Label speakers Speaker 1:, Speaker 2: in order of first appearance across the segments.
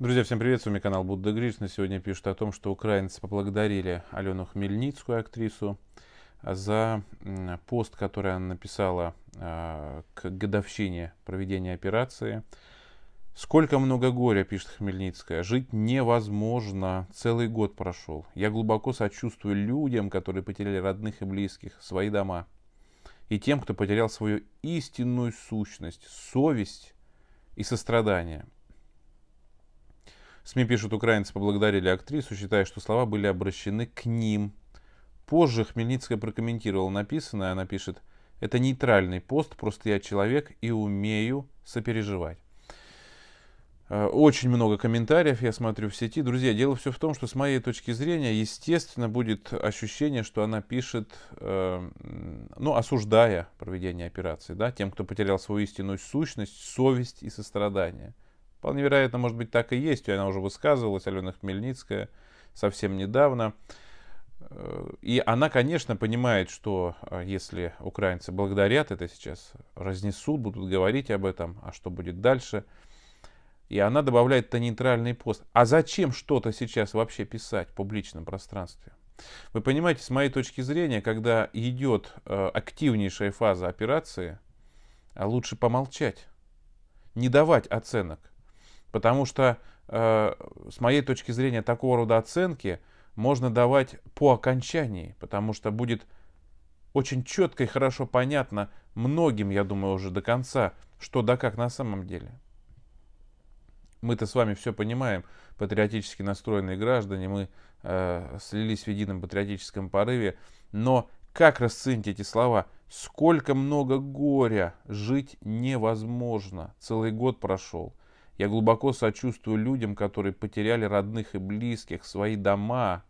Speaker 1: Друзья, всем привет, с вами канал Будда На Сегодня пишут о том, что украинцы поблагодарили Алену Хмельницкую, актрису, за пост, который она написала а, к годовщине проведения операции. «Сколько много горя», — пишет Хмельницкая, — «жить невозможно, целый год прошел. Я глубоко сочувствую людям, которые потеряли родных и близких, свои дома, и тем, кто потерял свою истинную сущность, совесть и сострадание». СМИ пишут, украинцы поблагодарили актрису, считая, что слова были обращены к ним. Позже Хмельницкая прокомментировала написанное. Она пишет, это нейтральный пост, просто я человек и умею сопереживать. Э, очень много комментариев я смотрю в сети. Друзья, дело все в том, что с моей точки зрения, естественно, будет ощущение, что она пишет, э, ну, осуждая проведение операции, да, тем, кто потерял свою истинную сущность, совесть и сострадание – Вполне вероятно, может быть, так и есть. и Она уже высказывалась, Алена Хмельницкая, совсем недавно. Э, и она, конечно, понимает, что э, если украинцы благодарят это сейчас, разнесут, будут говорить об этом, а что будет дальше. И она добавляет это нейтральный пост. А зачем что-то сейчас вообще писать в публичном пространстве? Вы понимаете, с моей точки зрения, когда идет э, активнейшая фаза операции, а лучше помолчать, не давать оценок. Потому что, э, с моей точки зрения, такого рода оценки можно давать по окончании, потому что будет очень четко и хорошо понятно многим, я думаю, уже до конца, что да как на самом деле. Мы-то с вами все понимаем, патриотически настроенные граждане, мы э, слились в едином патриотическом порыве, но как расценить эти слова? Сколько много горя, жить невозможно. Целый год прошел. Я глубоко сочувствую людям, которые потеряли родных и близких, свои дома,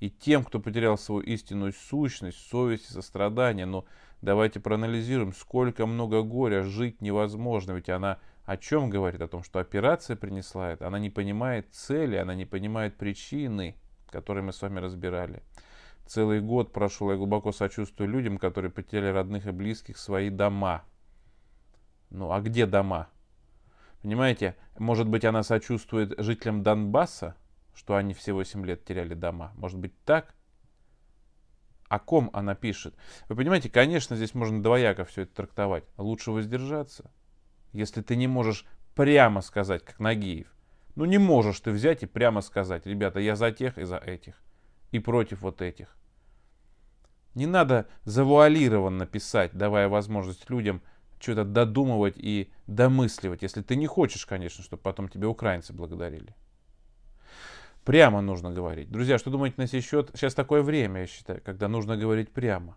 Speaker 1: и тем, кто потерял свою истинную сущность, совесть и сострадание. Но давайте проанализируем, сколько много горя, жить невозможно. Ведь она о чем говорит? О том, что операция принесла это. Она не понимает цели, она не понимает причины, которые мы с вами разбирали. Целый год прошел, я глубоко сочувствую людям, которые потеряли родных и близких, свои дома. Ну а где дома? Понимаете, может быть, она сочувствует жителям Донбасса, что они все 8 лет теряли дома. Может быть, так? О ком она пишет? Вы понимаете, конечно, здесь можно двояко все это трактовать. Лучше воздержаться. Если ты не можешь прямо сказать, как Нагиев. Ну не можешь ты взять и прямо сказать, ребята, я за тех и за этих. И против вот этих. Не надо завуалированно писать, давая возможность людям что-то додумывать и домысливать, если ты не хочешь, конечно, чтобы потом тебе украинцы благодарили. Прямо нужно говорить. Друзья, что думаете на сей счет? Сейчас такое время, я считаю, когда нужно говорить прямо.